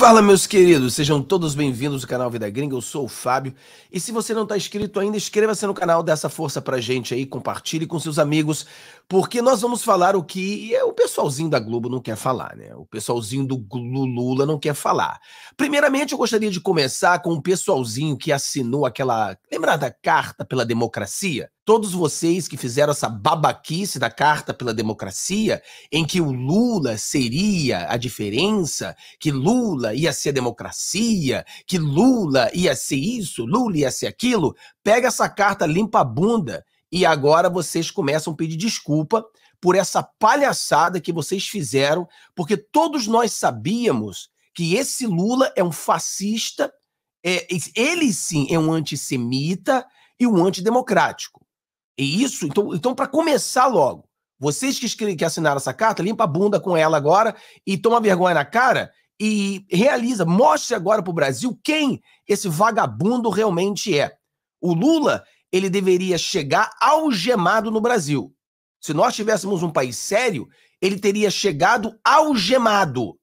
Fala, meus queridos, sejam todos bem-vindos ao canal Vida Gringa. Eu sou o Fábio. E se você não está inscrito ainda, inscreva-se no canal, dê essa força pra gente aí, compartilhe com seus amigos, porque nós vamos falar o que é o pessoalzinho da Globo não quer falar, né? O pessoalzinho do Lula não quer falar. Primeiramente, eu gostaria de começar com o pessoalzinho que assinou aquela. Lembra da Carta pela Democracia? todos vocês que fizeram essa babaquice da Carta pela Democracia, em que o Lula seria a diferença, que Lula ia ser democracia, que Lula ia ser isso, Lula ia ser aquilo, pega essa carta, limpa a bunda e agora vocês começam a pedir desculpa por essa palhaçada que vocês fizeram, porque todos nós sabíamos que esse Lula é um fascista, é, ele sim é um antissemita e um antidemocrático. E é isso, então, então para começar logo, vocês que, que assinaram essa carta, limpa a bunda com ela agora e toma vergonha na cara e realiza, mostre agora para o Brasil quem esse vagabundo realmente é. O Lula, ele deveria chegar algemado no Brasil. Se nós tivéssemos um país sério, ele teria chegado algemado.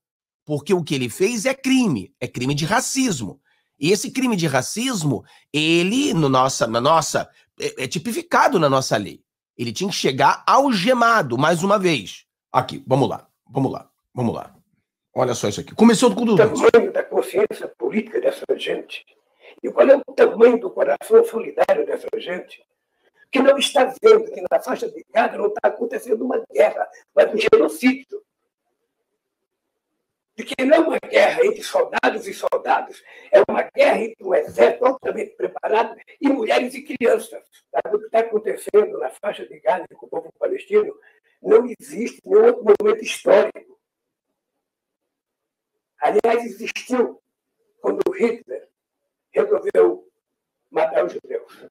Porque o que ele fez é crime, é crime de racismo. E esse crime de racismo, ele, no nossa, na nossa é, é tipificado na nossa lei. Ele tinha que chegar algemado, mais uma vez. Aqui, vamos lá, vamos lá, vamos lá. Olha só isso aqui. Começou com o O tamanho da consciência política dessa gente. E qual é o tamanho do coração solidário dessa gente? Que não está vendo que na faixa de Gaza não está acontecendo uma guerra, mas um genocídio de que não é uma guerra entre soldados e soldados, é uma guerra entre um exército altamente preparado e mulheres e crianças. Sabe? O que está acontecendo na faixa de Gaza com o povo palestino não existe em nenhum outro momento histórico. Aliás, existiu quando Hitler resolveu matar os judeus.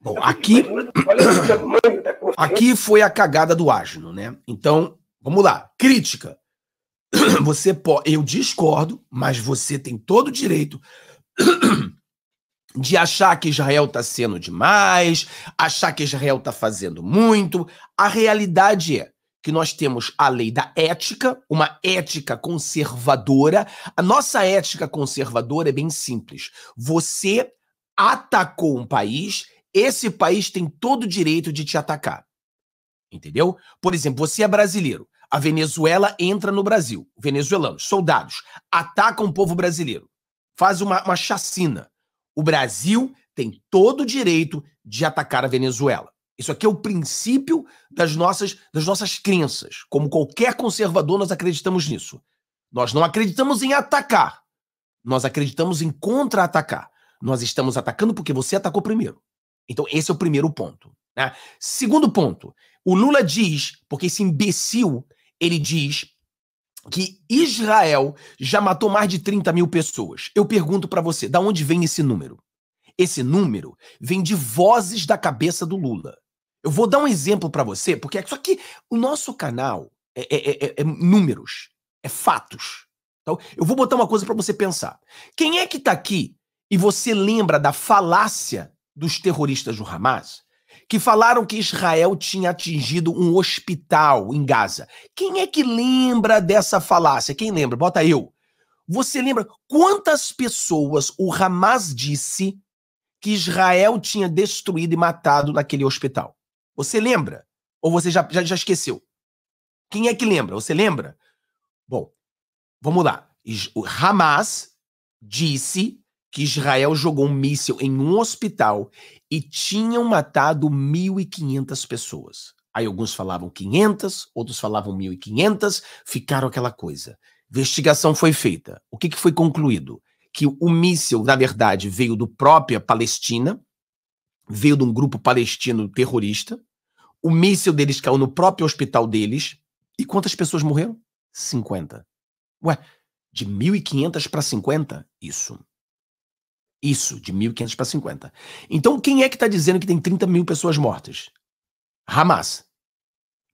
Bom, então, aqui, aqui foi a cagada do Ágilo, né? Então, vamos lá. Crítica. Você pode, eu discordo, mas você tem todo o direito de achar que Israel está sendo demais, achar que Israel está fazendo muito. A realidade é que nós temos a lei da ética, uma ética conservadora. A nossa ética conservadora é bem simples. Você atacou um país, esse país tem todo o direito de te atacar. Entendeu? Por exemplo, você é brasileiro. A Venezuela entra no Brasil. Venezuelanos, soldados, atacam o povo brasileiro. Faz uma, uma chacina. O Brasil tem todo o direito de atacar a Venezuela. Isso aqui é o princípio das nossas, das nossas crenças. Como qualquer conservador, nós acreditamos nisso. Nós não acreditamos em atacar. Nós acreditamos em contra-atacar. Nós estamos atacando porque você atacou primeiro. Então, esse é o primeiro ponto. Né? Segundo ponto, o Lula diz, porque esse imbecil ele diz que Israel já matou mais de 30 mil pessoas. Eu pergunto para você, da onde vem esse número? Esse número vem de vozes da cabeça do Lula. Eu vou dar um exemplo para você, porque é só que o nosso canal é, é, é, é, é números, é fatos. Então, eu vou botar uma coisa para você pensar. Quem é que tá aqui e você lembra da falácia dos terroristas do Hamas? que falaram que Israel tinha atingido um hospital em Gaza. Quem é que lembra dessa falácia? Quem lembra? Bota eu. Você lembra quantas pessoas o Hamas disse que Israel tinha destruído e matado naquele hospital? Você lembra? Ou você já, já, já esqueceu? Quem é que lembra? Você lembra? Bom, vamos lá. O Hamas disse que Israel jogou um míssil em um hospital e tinham matado 1.500 pessoas. Aí alguns falavam 500, outros falavam 1.500, ficaram aquela coisa. Investigação foi feita. O que, que foi concluído? Que o míssil, na verdade, veio do própria Palestina, veio de um grupo palestino terrorista. O míssil deles caiu no próprio hospital deles. E quantas pessoas morreram? 50. Ué, de 1.500 para 50? Isso. Isso, de 1.500 para 50. Então, quem é que está dizendo que tem 30 mil pessoas mortas? Hamas.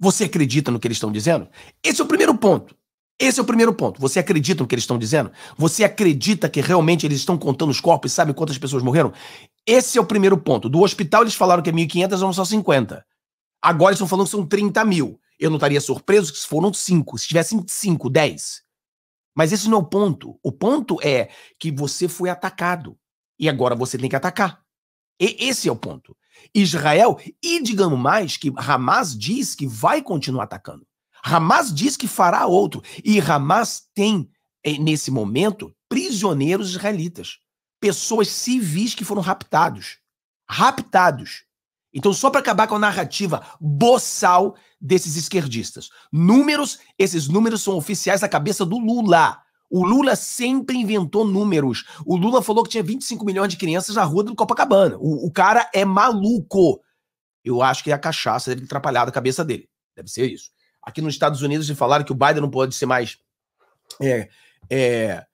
Você acredita no que eles estão dizendo? Esse é o primeiro ponto. Esse é o primeiro ponto. Você acredita no que eles estão dizendo? Você acredita que realmente eles estão contando os corpos e sabem quantas pessoas morreram? Esse é o primeiro ponto. Do hospital eles falaram que é 1.500, não só 50. Agora eles estão falando que são 30 mil. Eu não estaria surpreso se foram 5, se tivessem 5, 10. Mas esse não é o ponto. O ponto é que você foi atacado. E agora você tem que atacar. E esse é o ponto. Israel, e digamos mais, que Hamas diz que vai continuar atacando. Hamas diz que fará outro. E Hamas tem, eh, nesse momento, prisioneiros israelitas. Pessoas civis que foram raptados. Raptados. Então, só para acabar com a narrativa boçal desses esquerdistas. Números, esses números são oficiais da cabeça do Lula. O Lula sempre inventou números. O Lula falou que tinha 25 milhões de crianças na rua do Copacabana. O, o cara é maluco. Eu acho que é a cachaça deve ter atrapalhado a cabeça dele. Deve ser isso. Aqui nos Estados Unidos eles falaram que o Biden não pode ser mais. É, é,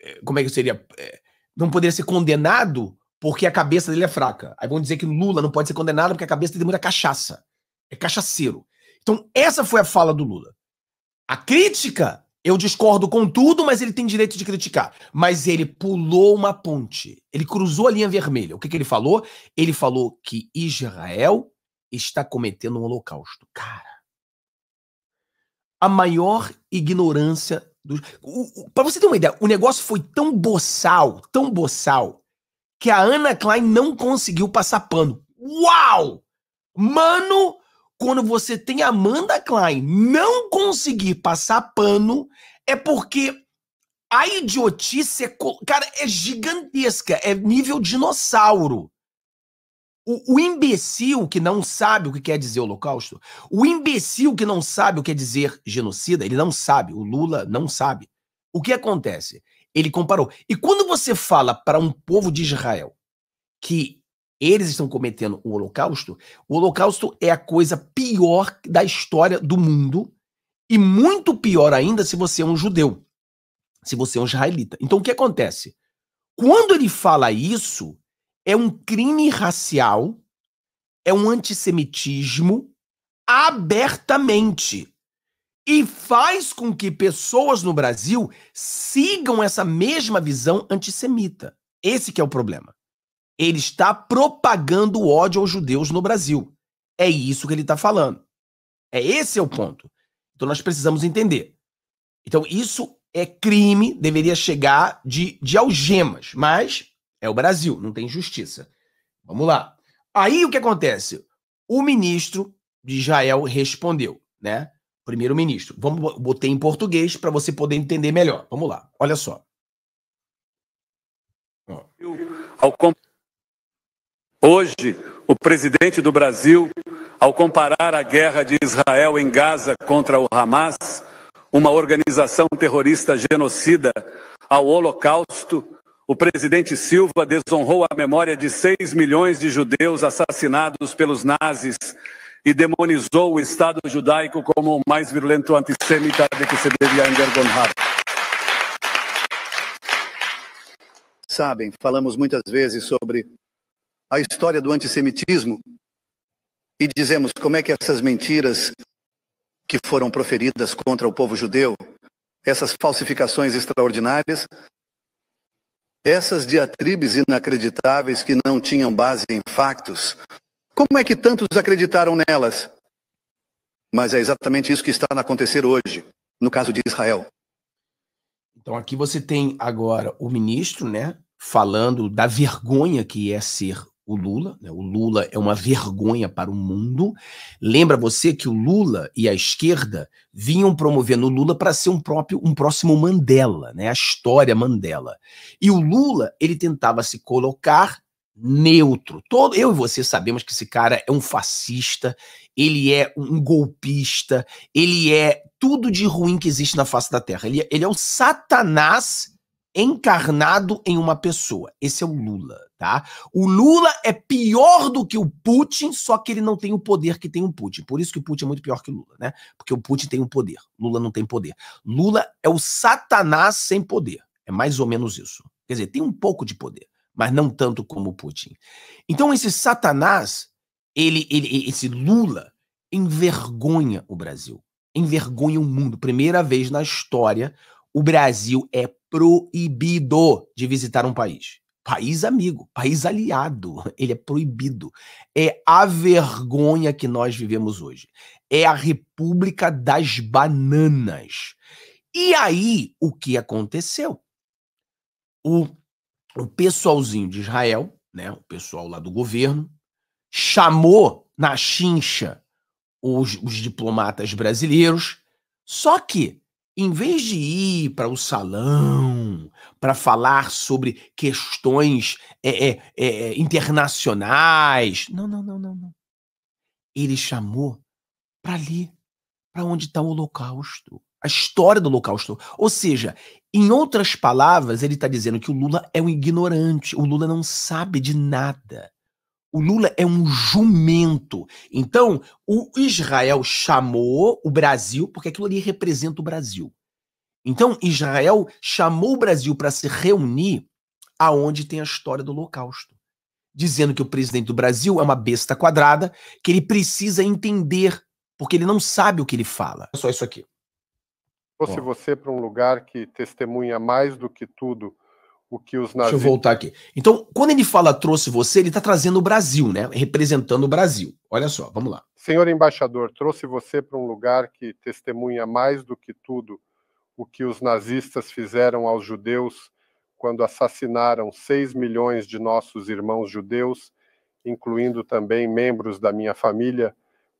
é como é que seria? É, não poderia ser condenado porque a cabeça dele é fraca. Aí vão dizer que o Lula não pode ser condenado porque a cabeça dele tem muita cachaça. É cachaceiro. Então, essa foi a fala do Lula. A crítica eu discordo com tudo, mas ele tem direito de criticar. Mas ele pulou uma ponte. Ele cruzou a linha vermelha. O que, que ele falou? Ele falou que Israel está cometendo um holocausto. Cara, a maior ignorância do... Para você ter uma ideia, o negócio foi tão boçal, tão boçal, que a Ana Klein não conseguiu passar pano. Uau! Mano, quando você tem Amanda Klein não conseguir passar pano, é porque a idiotice é, cara, é gigantesca, é nível dinossauro. O, o, imbecil que não sabe o que quer dizer holocausto, o imbecil que não sabe o que quer é dizer genocida, ele não sabe, o Lula não sabe. O que acontece? Ele comparou. E quando você fala para um povo de Israel que eles estão cometendo o Holocausto. O Holocausto é a coisa pior da história do mundo e muito pior ainda se você é um judeu, se você é um israelita. Então o que acontece? Quando ele fala isso, é um crime racial, é um antissemitismo abertamente. E faz com que pessoas no Brasil sigam essa mesma visão antissemita. Esse que é o problema. Ele está propagando ódio aos judeus no Brasil. É isso que ele está falando. É esse é o ponto. Então nós precisamos entender. Então isso é crime, deveria chegar de, de algemas, mas é o Brasil, não tem justiça. Vamos lá. Aí o que acontece? O ministro de Israel respondeu, né? Primeiro-ministro. Vamos botei em português para você poder entender melhor. Vamos lá. Olha só. Ao Hoje, o presidente do Brasil, ao comparar a guerra de Israel em Gaza contra o Hamas, uma organização terrorista genocida, ao Holocausto, o presidente Silva desonrou a memória de 6 milhões de judeus assassinados pelos nazis e demonizou o Estado judaico como o mais virulento antissemita de que se devia envergonhar. Sabem, falamos muitas vezes sobre a história do antissemitismo e dizemos como é que essas mentiras que foram proferidas contra o povo judeu, essas falsificações extraordinárias, essas diatribes inacreditáveis que não tinham base em factos, como é que tantos acreditaram nelas? Mas é exatamente isso que está a acontecer hoje, no caso de Israel. Então aqui você tem agora o ministro, né, falando da vergonha que é ser o Lula. Né? O Lula é uma vergonha para o mundo. Lembra você que o Lula e a esquerda vinham promovendo o Lula para ser um próprio, um próximo Mandela, né? A história Mandela. E o Lula ele tentava se colocar neutro. Todo eu e você sabemos que esse cara é um fascista, ele é um golpista, ele é tudo de ruim que existe na face da Terra. Ele, é, ele é o Satanás encarnado em uma pessoa. Esse é o Lula tá? O Lula é pior do que o Putin, só que ele não tem o poder que tem o Putin. Por isso que o Putin é muito pior que o Lula, né? Porque o Putin tem o um poder, Lula não tem poder. Lula é o Satanás sem poder. É mais ou menos isso. Quer dizer, tem um pouco de poder, mas não tanto como o Putin. Então esse Satanás, ele, ele esse Lula envergonha o Brasil, envergonha o mundo. Primeira vez na história, o Brasil é proibido de visitar um país país amigo, país aliado. Ele é proibido. É a vergonha que nós vivemos hoje. É a República das Bananas. E aí, o que aconteceu? O, o pessoalzinho de Israel, né, o pessoal lá do governo, chamou na chincha os, os diplomatas brasileiros. Só que em vez de ir para o salão para falar sobre questões é, é, é, é, internacionais, não, não, não, não, não. Ele chamou para ali, para onde está o Holocausto, a história do Holocausto. Ou seja, em outras palavras, ele está dizendo que o Lula é um ignorante, o Lula não sabe de nada. O Lula é um jumento. Então, o Israel chamou o Brasil, porque aquilo ali representa o Brasil. Então, Israel chamou o Brasil para se reunir aonde tem a história do Holocausto, dizendo que o presidente do Brasil é uma besta quadrada, que ele precisa entender, porque ele não sabe o que ele fala. É só isso aqui. Fosse você para um lugar que testemunha mais do que tudo o que os Deixa eu voltar aqui. Então, quando ele fala trouxe você, ele está trazendo o Brasil, né? Representando o Brasil. Olha só, vamos lá. Senhor embaixador, trouxe você para um lugar que testemunha mais do que tudo o que os nazistas fizeram aos judeus quando assassinaram 6 milhões de nossos irmãos judeus, incluindo também membros da minha família,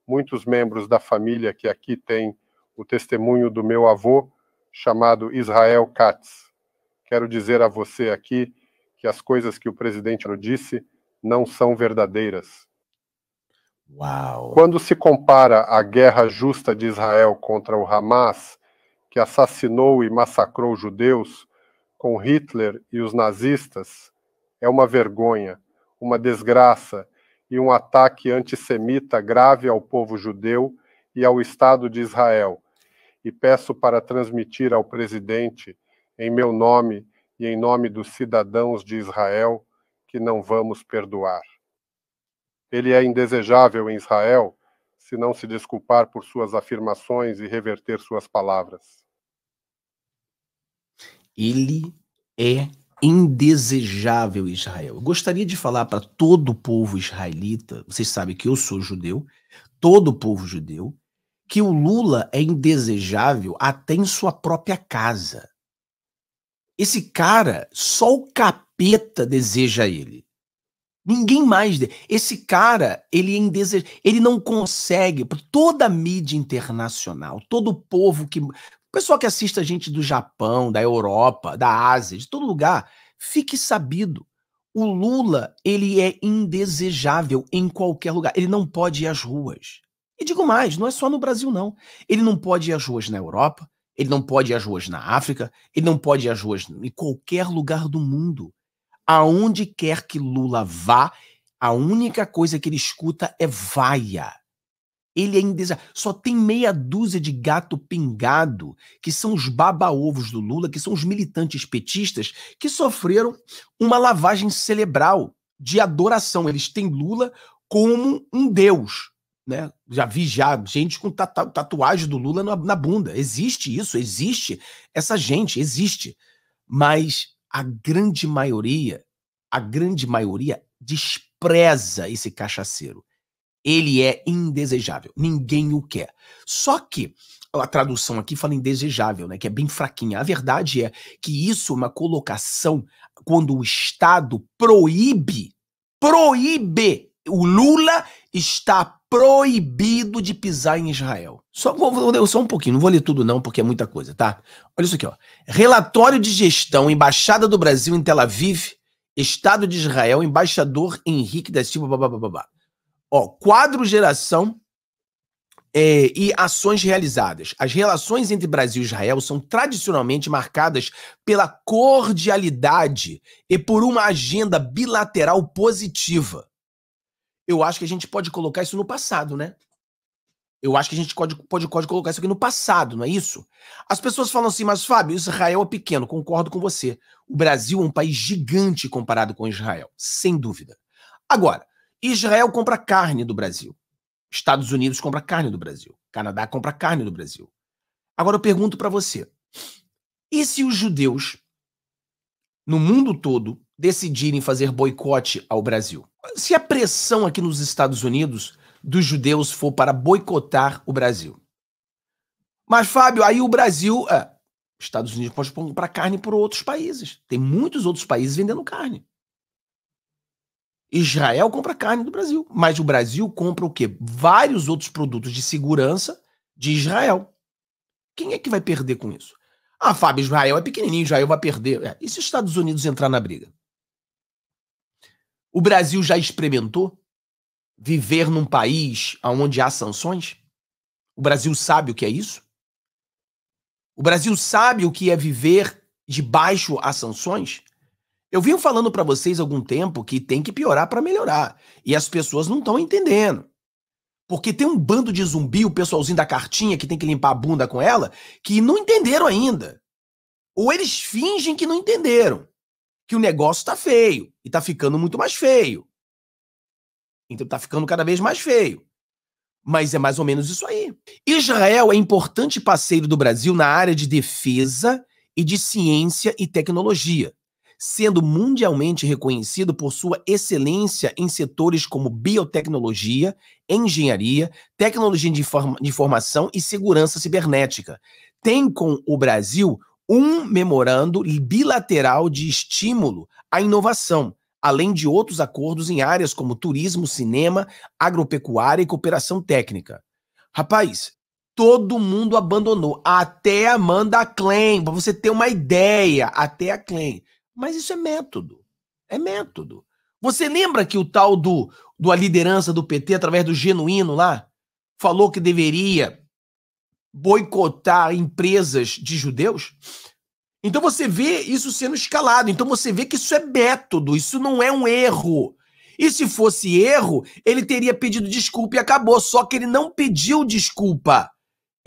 muitos membros da família que aqui tem o testemunho do meu avô, chamado Israel Katz. Quero dizer a você aqui que as coisas que o presidente disse não são verdadeiras. Uau. Quando se compara a guerra justa de Israel contra o Hamas, que assassinou e massacrou judeus, com Hitler e os nazistas, é uma vergonha, uma desgraça e um ataque antissemita grave ao povo judeu e ao Estado de Israel. E peço para transmitir ao presidente em meu nome e em nome dos cidadãos de Israel, que não vamos perdoar. Ele é indesejável em Israel se não se desculpar por suas afirmações e reverter suas palavras. Ele é indesejável Israel. Eu gostaria de falar para todo o povo israelita, vocês sabem que eu sou judeu, todo o povo judeu, que o Lula é indesejável até em sua própria casa. Esse cara, só o capeta deseja ele. Ninguém mais. Esse cara, ele é indesejável. Ele não consegue. Toda a mídia internacional, todo o povo que. O pessoal que assiste a gente do Japão, da Europa, da Ásia, de todo lugar, fique sabido. O Lula, ele é indesejável em qualquer lugar. Ele não pode ir às ruas. E digo mais, não é só no Brasil, não. Ele não pode ir às ruas na Europa, ele não pode ir às ruas na África, ele não pode ir às ruas em qualquer lugar do mundo. Aonde quer que Lula vá, a única coisa que ele escuta é vaia. Ele é Só tem meia dúzia de gato pingado, que são os baba-ovos do Lula, que são os militantes petistas, que sofreram uma lavagem cerebral de adoração. Eles têm Lula como um deus né? Já vi já gente com tatuagem do Lula na, bunda. Existe isso, existe essa gente, existe. Mas a grande maioria, a grande maioria despreza esse cachaceiro. Ele é indesejável, ninguém o quer. Só que a tradução aqui fala indesejável, né? Que é bem fraquinha. A verdade é que isso é uma colocação quando o Estado proíbe, proíbe. O Lula está proibido de pisar em Israel. Só, vou, só um pouquinho, não vou ler tudo não, porque é muita coisa, tá? Olha isso aqui, ó. Relatório de gestão, Embaixada do Brasil em Tel Aviv, Estado de Israel, embaixador Henrique da Silva, Ó, quadro geração é, e ações realizadas. As relações entre Brasil e Israel são tradicionalmente marcadas pela cordialidade e por uma agenda bilateral positiva eu acho que a gente pode colocar isso no passado, né? Eu acho que a gente pode, pode, pode colocar isso aqui no passado, não é isso? As pessoas falam assim, mas Fábio, Israel é pequeno, concordo com você. O Brasil é um país gigante comparado com Israel, sem dúvida. Agora, Israel compra carne do Brasil. Estados Unidos compra carne do Brasil. Canadá compra carne do Brasil. Agora eu pergunto para você: e se os judeus no mundo todo decidirem fazer boicote ao Brasil. Se a pressão aqui nos Estados Unidos dos judeus for para boicotar o Brasil. Mas, Fábio, aí o Brasil. É, Estados Unidos pode comprar carne por outros países. Tem muitos outros países vendendo carne. Israel compra carne do Brasil, mas o Brasil compra o quê? Vários outros produtos de segurança de Israel. Quem é que vai perder com isso? Ah, Fábio, Israel é pequenininho, Israel vai perder. É, e se os Estados Unidos entrar na briga? O Brasil já experimentou viver num país onde há sanções? O Brasil sabe o que é isso? O Brasil sabe o que é viver debaixo a sanções? Eu vim falando para vocês há algum tempo que tem que piorar para melhorar, e as pessoas não estão entendendo. Porque tem um bando de zumbi, o pessoalzinho da cartinha que tem que limpar a bunda com ela, que não entenderam ainda. Ou eles fingem que não entenderam que o negócio tá feio e tá ficando muito mais feio. Então tá ficando cada vez mais feio. Mas é mais ou menos isso aí. Israel é importante parceiro do Brasil na área de defesa e de ciência e tecnologia, sendo mundialmente reconhecido por sua excelência em setores como biotecnologia, engenharia, tecnologia de, informa de informação e segurança cibernética. Tem com o Brasil um memorando bilateral de estímulo à inovação, além de outros acordos em áreas como turismo, cinema, agropecuária e cooperação técnica. Rapaz, todo mundo abandonou, até Amanda Klein, para você ter uma ideia, até a Klein. Mas isso é método. É método. Você lembra que o tal do, do a liderança do PT através do genuíno lá falou que deveria boicotar empresas de judeus? Então você vê isso sendo escalado. Então você vê que isso é método, isso não é um erro. E se fosse erro, ele teria pedido desculpa e acabou. Só que ele não pediu desculpa.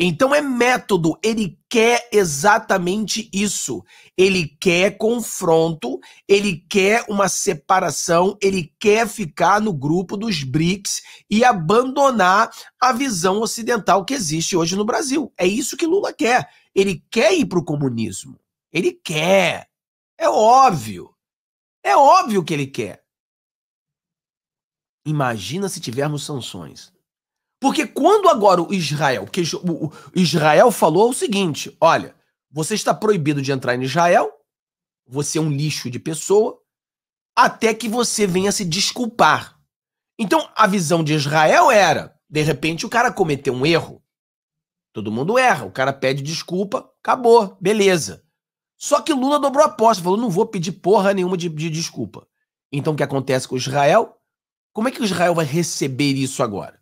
Então é método, ele quer exatamente isso. Ele quer confronto, ele quer uma separação, ele quer ficar no grupo dos BRICS e abandonar a visão ocidental que existe hoje no Brasil. É isso que Lula quer. Ele quer ir para o comunismo. Ele quer. É óbvio. É óbvio que ele quer. Imagina se tivermos sanções. Porque quando agora o Israel, o Israel falou o seguinte: olha, você está proibido de entrar em Israel, você é um lixo de pessoa, até que você venha se desculpar. Então a visão de Israel era: de repente o cara cometeu um erro. Todo mundo erra, o cara pede desculpa, acabou, beleza. Só que Lula dobrou a aposta, falou: não vou pedir porra nenhuma de, de desculpa. Então o que acontece com Israel? Como é que Israel vai receber isso agora?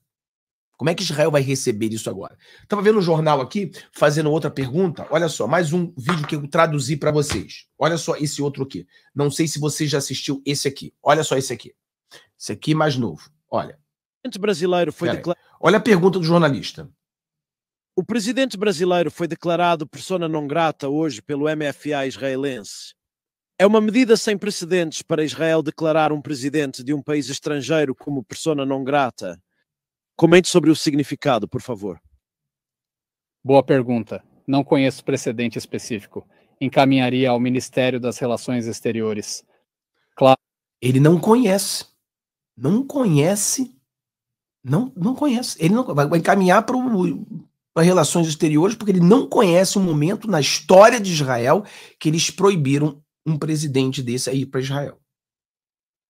Como é que Israel vai receber isso agora? Estava vendo o um jornal aqui, fazendo outra pergunta. Olha só, mais um vídeo que eu traduzi para vocês. Olha só esse outro aqui. Não sei se você já assistiu esse aqui. Olha só esse aqui. Esse aqui mais novo. Olha. O presidente brasileiro foi declarado. Olha a pergunta do jornalista. O presidente brasileiro foi declarado persona não grata hoje pelo MFA israelense. É uma medida sem precedentes para Israel declarar um presidente de um país estrangeiro como persona não grata Comente sobre o significado, por favor. Boa pergunta. Não conheço precedente específico. Encaminharia ao Ministério das Relações Exteriores. Claro. Ele não conhece. Não conhece. Não, não conhece. Ele não vai encaminhar para as relações exteriores, porque ele não conhece um momento na história de Israel que eles proibiram um presidente desse aí para Israel.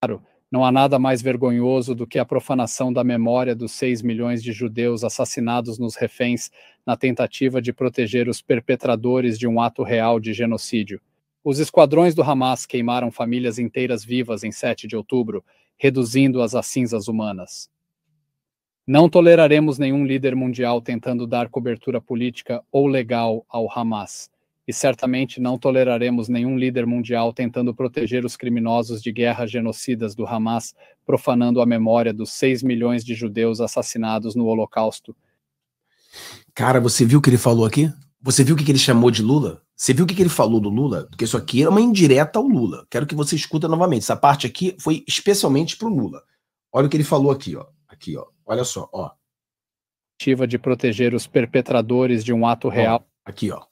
Claro, não há nada mais vergonhoso do que a profanação da memória dos 6 milhões de judeus assassinados nos reféns na tentativa de proteger os perpetradores de um ato real de genocídio. Os esquadrões do Hamas queimaram famílias inteiras vivas em 7 de outubro, reduzindo-as a cinzas humanas. Não toleraremos nenhum líder mundial tentando dar cobertura política ou legal ao Hamas e certamente não toleraremos nenhum líder mundial tentando proteger os criminosos de guerra genocidas do Hamas, profanando a memória dos 6 milhões de judeus assassinados no Holocausto. Cara, você viu o que ele falou aqui? Você viu o que ele chamou de Lula? Você viu o que ele falou do Lula? Porque isso aqui é uma indireta ao Lula. Quero que você escuta novamente. Essa parte aqui foi especialmente para o Lula. Olha o que ele falou aqui, ó. Aqui, ó. Olha só, ó. De proteger os perpetradores de um ato real. Ó, aqui, ó.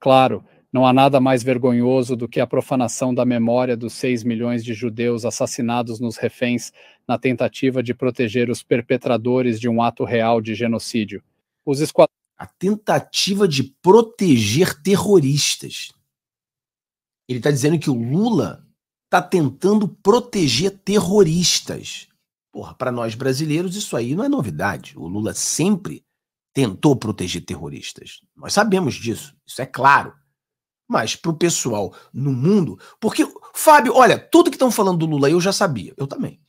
Claro, não há nada mais vergonhoso do que a profanação da memória dos 6 milhões de judeus assassinados nos reféns na tentativa de proteger os perpetradores de um ato real de genocídio. Os A tentativa de proteger terroristas. Ele está dizendo que o Lula está tentando proteger terroristas. Porra, para nós brasileiros isso aí não é novidade. O Lula sempre tentou proteger terroristas. Nós sabemos disso, isso é claro. Mas para o pessoal no mundo. Porque, Fábio, olha, tudo que estão falando do Lula eu já sabia, eu também.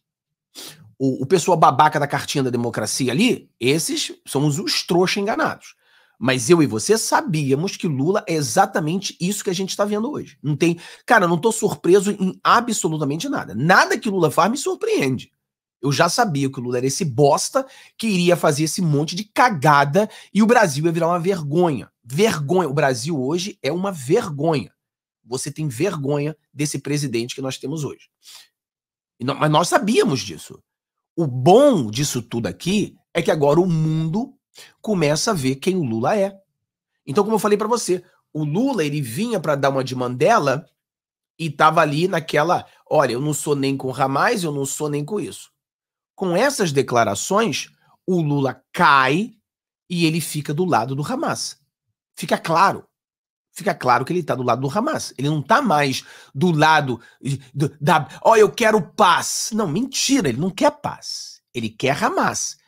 O, o pessoal babaca da cartinha da democracia ali, esses somos os trouxas enganados. Mas eu e você sabíamos que Lula é exatamente isso que a gente está vendo hoje. Não tem, cara, não estou surpreso em absolutamente nada. Nada que Lula faz me surpreende. Eu já sabia que o Lula era esse bosta que iria fazer esse monte de cagada e o Brasil ia virar uma vergonha. Vergonha. O Brasil hoje é uma vergonha. Você tem vergonha desse presidente que nós temos hoje. mas nós sabíamos disso. O bom disso tudo aqui é que agora o mundo começa a ver quem o Lula é. Então, como eu falei para você, o Lula ele vinha para dar uma de Mandela e tava ali naquela, olha, eu não sou nem com Ramais, eu não sou nem com isso. Com essas declarações, o Lula cai e ele fica do lado do Hamas. Fica claro. Fica claro que ele está do lado do Hamas. Ele não está mais do lado da. Ó, oh, eu quero paz. Não, mentira, ele não quer paz. Ele quer Hamas.